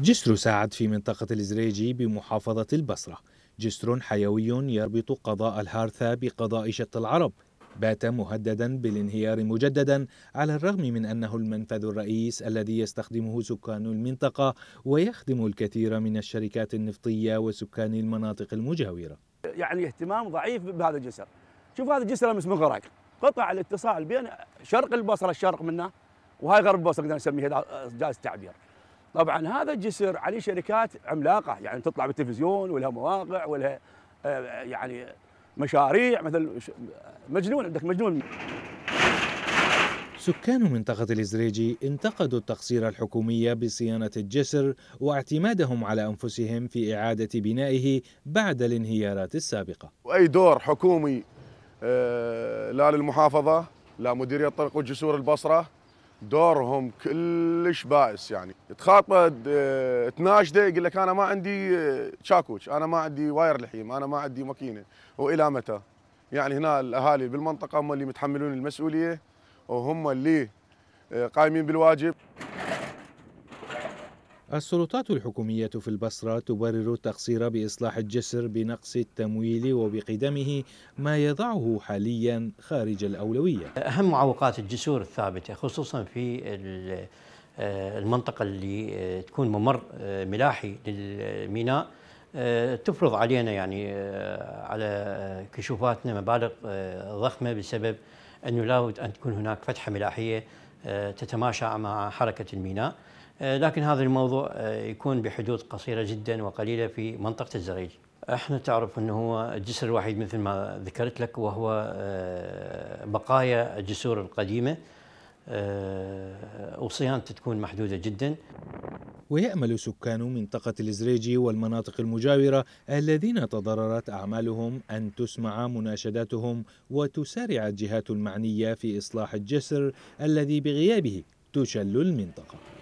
جسر ساعد في منطقة الزريجي بمحافظة البصرة جسر حيوي يربط قضاء الهارثة بقضاء شط العرب بات مهددا بالانهيار مجددا على الرغم من انه المنفذ الرئيس الذي يستخدمه سكان المنطقه ويخدم الكثير من الشركات النفطيه وسكان المناطق المجاوره. يعني اهتمام ضعيف بهذا الجسر. شوف هذا الجسر اسمه غرق قطع الاتصال بين شرق البصره الشرق منه وهاي غرب البصره نقدر نسميها جاز التعبير. طبعا هذا الجسر عليه شركات عملاقه يعني تطلع بالتلفزيون ولها مواقع ولها آه، يعني مشاريع مثل مجنون عندك مجنون سكان منطقة الإزريجي انتقدوا التقصير الحكومي بصيانة الجسر واعتمادهم على أنفسهم في إعادة بنائه بعد الانهيارات السابقة أي دور حكومي آه، لا للمحافظة لا مديرية طرق وجسور البصرة دورهم كلش بائس يعني تخاطبه آه، تناشده يقول لك انا ما عندي آه، شاكوش انا ما عندي واير لحيم انا ما عندي ماكينه والى متى؟ يعني هنا الاهالي بالمنطقه هم اللي متحملون المسؤوليه وهم اللي آه، قايمين بالواجب السلطات الحكومية في البصرة تبرر التقصير بإصلاح الجسر بنقص التمويل وبقدمه ما يضعه حاليا خارج الأولوية أهم معوقات الجسور الثابتة خصوصا في آه، المنطقة اللي آه، تكون ممر آه، ملاحي للميناء تفرض علينا يعني على كشوفاتنا مبالغ ضخمة بسبب أنه لابد أن تكون هناك فتحة ملاحية آه، تتماشى مع حركة الميناء آه، لكن هذا الموضوع آه، يكون بحدود قصيرة جدا وقليلة في منطقة الزريج احنا تعرف انه هو الجسر الوحيد مثل ما ذكرت لك وهو بقايا الجسور القديمه وصيانته تكون محدوده جدا ويأمل سكان منطقة الزريجي والمناطق المجاورة الذين تضررت أعمالهم أن تسمع مناشداتهم وتسارع الجهات المعنية في إصلاح الجسر الذي بغيابه تشل المنطقة